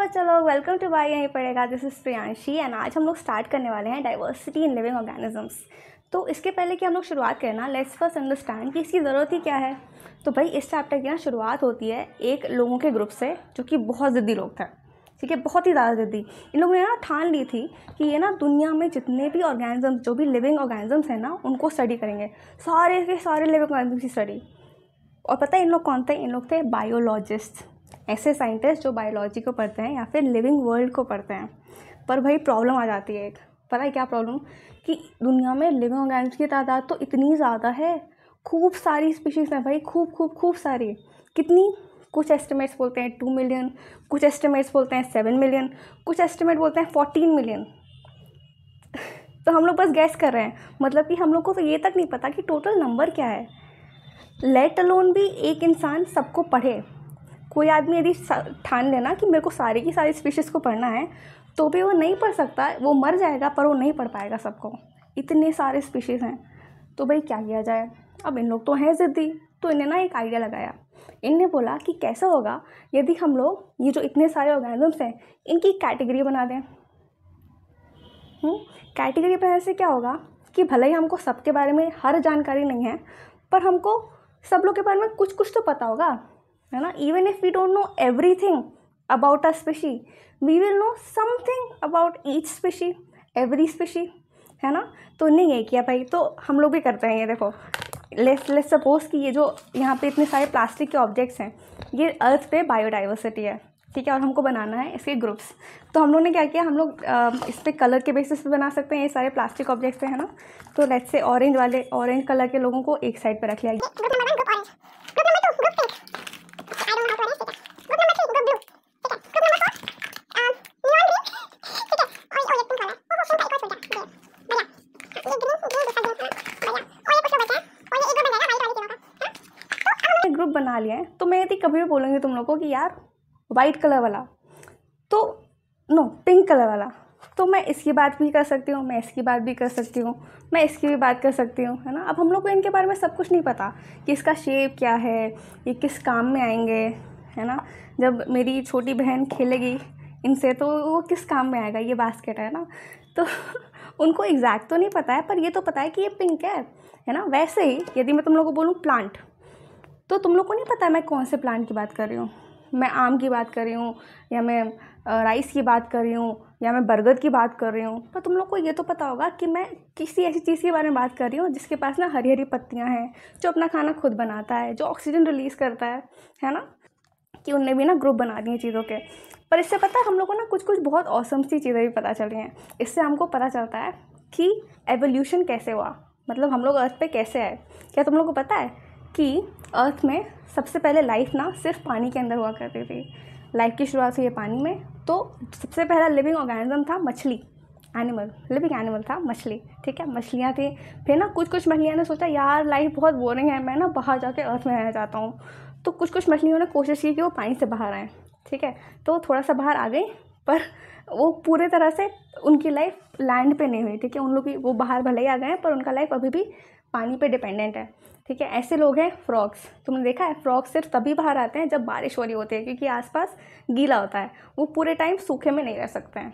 बच्चा लोग welcome two by यहीं पड़ेगा दिस इज़ प्रियांशी एंड आज हम लोग स्टार्ट करने वाले हैं डाइवर्सिटी इन लिविंग ऑर्गेनिजम्स तो इसके पहले कि हम लोग शुरुआत करें ना लेट्स फर्स्ट अंडरस्टैंड कि इसकी ज़रूरत ही क्या है तो भाई इस चैप्टर की ना शुरुआत होती है एक लोगों के ग्रुप से जो कि बहुत ज़िद्दी लोग थे ठीक है बहुत ही ज़्यादा ज़िद्दी इन लोगों ने ना ठान ली थी कि ये ना दुनिया में जितने भी ऑर्गेनिजम्स जो भी लिविंग ऑर्गेनिजम्स हैं ना उनको स्टडी करेंगे सारे के सारे लिविंग ऑर्गेनिजम्स की स्टडी और पता है इन लोग कौन थे इन लोग थे बायोलॉजिस्ट ऐसे साइंटिस्ट जो बायोलॉजी को पढ़ते हैं या फिर लिविंग वर्ल्ड को पढ़ते हैं पर भाई प्रॉब्लम आ जाती है एक पता है क्या प्रॉब्लम कि दुनिया में लिविंग ऑर्गेनिज्म की तादाद तो इतनी ज़्यादा है खूब सारी स्पीशीज़ हैं भाई खूब खूब खूब सारी कितनी कुछ एस्टिमेट्स बोलते हैं टू मिलियन कुछ एस्टिमेट्स बोलते हैं सेवन मिलियन कुछ एस्टिमेट बोलते हैं फोर्टीन मिलियन तो हम लोग बस गैस कर रहे हैं मतलब कि हम लोग को तो ये तक नहीं पता कि टोटल नंबर क्या है लेट अलोन भी एक इंसान सबको पढ़े कोई आदमी यदि ठान लेना कि मेरे को सारी की सारी स्पीशीज़ को पढ़ना है तो भी वो नहीं पढ़ सकता वो मर जाएगा पर वो नहीं पढ़ पाएगा सबको इतने सारे स्पीशीज़ हैं तो भाई क्या किया जाए अब इन लोग तो हैं ज़िद्दी तो इन्हें ना एक आइडिया लगाया इनने बोला कि कैसा होगा यदि हम लोग ये जो इतने सारे ऑर्गेनिजम्स हैं इनकी कैटेगरी बना दें कैटेगरी हम्म, बनाने से क्या होगा कि भले ही हमको सबके बारे में हर जानकारी नहीं है पर हमको सब लोग के बारे में कुछ कुछ तो पता होगा है ना even if we don't know everything about a species we will know something about each species every species है ना तो नहीं है किया भाई तो हम लोग भी करते हैं ये देखो लेस लेस सपोज कि ये जो यहाँ पे इतने सारे प्लास्टिक के ऑब्जेक्ट्स हैं ये अर्थ पे बायोडाइवर्सिटी है ठीक है और हमको बनाना है इसके ग्रुप्स तो हम लोग ने क्या किया हम लोग इस पर कलर के बेसिस पे बना सकते हैं ये सारे प्लास्टिक ऑब्जेक्ट्स पे है ना तो लेट्स से ऑरेंज वाले ऑरेंज कलर के लोगों को एक साइड पर रख लिया खा लिया है तो मैं यदि कभी भी बोलूँगी तुम लोग को कि यार वाइट कलर वाला तो नो पिंक कलर वाला तो मैं इसकी बात भी कर सकती हूँ मैं इसकी बात भी कर सकती हूँ मैं इसकी भी बात कर सकती हूँ है ना अब हम लोग को इनके बारे में सब कुछ नहीं पता कि इसका शेप क्या है ये किस काम में आएंगे है ना जब मेरी छोटी बहन खेलेगी इनसे तो वो किस काम में आएगा ये बास्केट है ना तो उनको एग्जैक्ट तो नहीं पता है पर ये तो पता है कि ये पिंक है है ना वैसे ही यदि मैं तुम लोग को बोलूँ प्लांट तो तुम लोग को नहीं पता मैं कौन से प्लांट की बात कर रही हूँ मैं आम की बात कर रही हूँ या मैं राइस की बात कर रही हूँ या मैं बरगद की बात कर रही हूँ तो तुम लोग को ये तो पता होगा कि मैं किसी ऐसी चीज़ के बारे में बात कर रही हूँ जिसके पास ना हरी हरी पत्तियाँ हैं जो अपना खाना खुद बनाता है जो ऑक्सीजन रिलीज़ करता है है ना कि उनने भी ना ग्रुप बना दिए चीज़ों के पर इससे पता है हम लोग को ना कुछ कुछ बहुत औसम सी चीज़ें भी पता चल रही हैं इससे हमको पता चलता है कि एवोल्यूशन कैसे हुआ मतलब हम लोग अर्थ पे कैसे आए क्या तुम लोग को पता है कि अर्थ में सबसे पहले लाइफ ना सिर्फ पानी के अंदर हुआ करती थी लाइफ की शुरुआत हुई है पानी में तो सबसे पहला लिविंग ऑर्गेनिज्म था मछली एनिमल लिविंग एनिमल था मछली ठीक है मछलियाँ थी फिर ना कुछ कुछ मछलियाँ ने सोचा यार लाइफ बहुत बोरिंग है मैं ना बाहर जाके अर्थ में रहना चाहता हूँ तो कुछ कुछ मछलियों ने कोशिश की कि वो पानी से बाहर आएँ ठीक है तो थोड़ा सा बाहर आ गई पर वो पूरे तरह से उनकी लाइफ लैंड पे नहीं हुई ठीक है उन लोग की वो बाहर भले ही आ गए हैं पर उनका लाइफ अभी भी पानी पे डिपेंडेंट है ठीक है ऐसे लोग हैं फ्रॉक्स तुमने देखा है फ्रॉक्स सिर्फ तभी बाहर आते हैं जब बारिश हो रही होती है क्योंकि आसपास गीला होता है वो पूरे टाइम सूखे में नहीं रह सकते हैं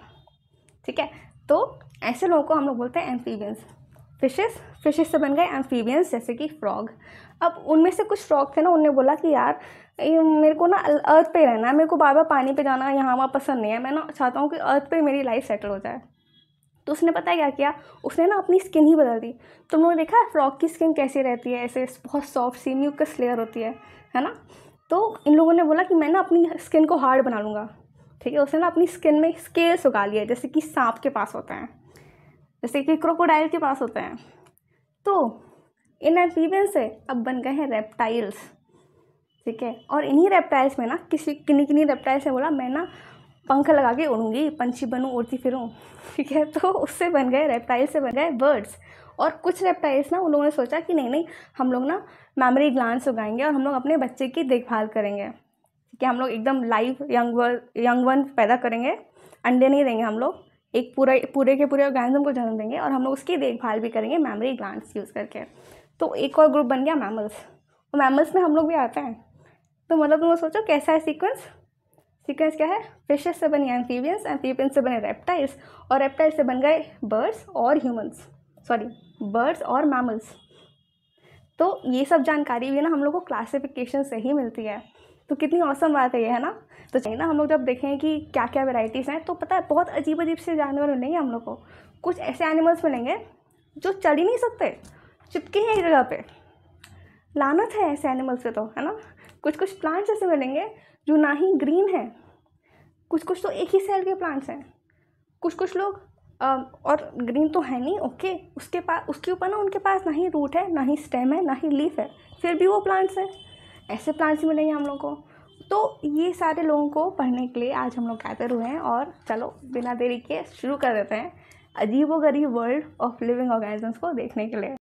ठीक है तो ऐसे लोगों को हम लोग बोलते हैं एम्फीबियंस फिशेस फिशेस से बन गए एम्फीबियंस जैसे कि फ्रॉग अब उनमें से कुछ फ्रॉग थे ना उनने बोला कि यार मेरे को ना अर्थ पे रहना है मेरे को बार बार पानी पे जाना यहाँ वहाँ पसंद नहीं है मैं ना चाहता हूँ कि अर्थ पे मेरी लाइफ सेटल हो जाए तो उसने पता है क्या किया उसने ना अपनी स्किन ही बदल दी तुम लोगों ने देखा है फ्रॉक की स्किन कैसी रहती है ऐसे बहुत सॉफ्ट सी म्यूकस लेयर होती है है ना तो इन लोगों ने बोला कि मैं ना अपनी स्किन को हार्ड बना लूँगा ठीक है उसने ना अपनी स्किन में स्केल्स उगा लिए जैसे कि सांप के पास होते हैं जैसे कि क्रोकोडाइल के पास होते हैं तो इन एम्फीबियन से अब बन गए हैं रेप्टाइल्स ठीक है और इन्हीं रेप्टाइल्स में ना किसी किन्नी किन्नी रेप्टाइल्स ने बोला मैं ना पंख लगा के उड़ूँगी पंछी बनूँ उड़ती फिरूँ ठीक है तो उससे बन गए रेप्टाइल से बन गए बर्ड्स और कुछ रेप्टाइल्स ना उन लोगों ने सोचा कि नहीं नहीं हम लोग ना मेमोरी ग्लान्स उगाएंगे और हम लोग अपने बच्चे की देखभाल करेंगे ठीक है हम लोग एकदम लाइव यंग यंग वन पैदा करेंगे अंडे नहीं देंगे हम लोग एक पूरे पूरे के पूरे ऑर्गेनिज्म को जन्म देंगे और हम लोग उसकी देखभाल भी करेंगे मेमोरी ग्लान्स यूज़ करके तो एक और ग्रुप बन गया मैमल्स और मैमल्स में हम लोग भी आते हैं तो मतलब तुम सोचो कैसा है सीक्वेंस चिकन्स क्या है फिशेस से बनी एम्फीबियंस एम्फीबियंस से बने रेप्टाइल्स और रेप्टाइल से बन गए बर्ड्स और ह्यूमंस सॉरी बर्ड्स और मैमल्स तो ये सब जानकारी भी ना हम लोग को क्लासिफिकेशन से ही मिलती है तो कितनी औसम बात है ये है ना तो चाहिए ना हम लोग जब देखें कि क्या क्या वेराइटीज़ हैं तो पता है बहुत अजीब अजीब से जानवर मिलेंगे हम लोग को कुछ ऐसे एनिमल्स मिलेंगे जो चढ़ ही नहीं सकते चिपके हैं एक जगह पे लानत है ऐसे एनिमल्स पे तो है ना कुछ कुछ प्लांट्स ऐसे मिलेंगे जो ना ही ग्रीन है कुछ कुछ तो एक ही सेल के प्लांट्स हैं कुछ कुछ लोग आ, और ग्रीन तो है नहीं ओके उसके पास उसके ऊपर ना उनके पास ना ही रूट है ना ही स्टेम है ना ही लीफ है फिर भी वो प्लांट्स हैं ऐसे प्लांट्स मिलेंगे हम लोग को तो ये सारे लोगों को पढ़ने के लिए आज हम लोग गैदर हुए हैं और चलो बिना देरी के शुरू कर देते हैं व गरीब वर्ल्ड ऑफ लिविंग ऑर्गेनिजम्स को देखने के लिए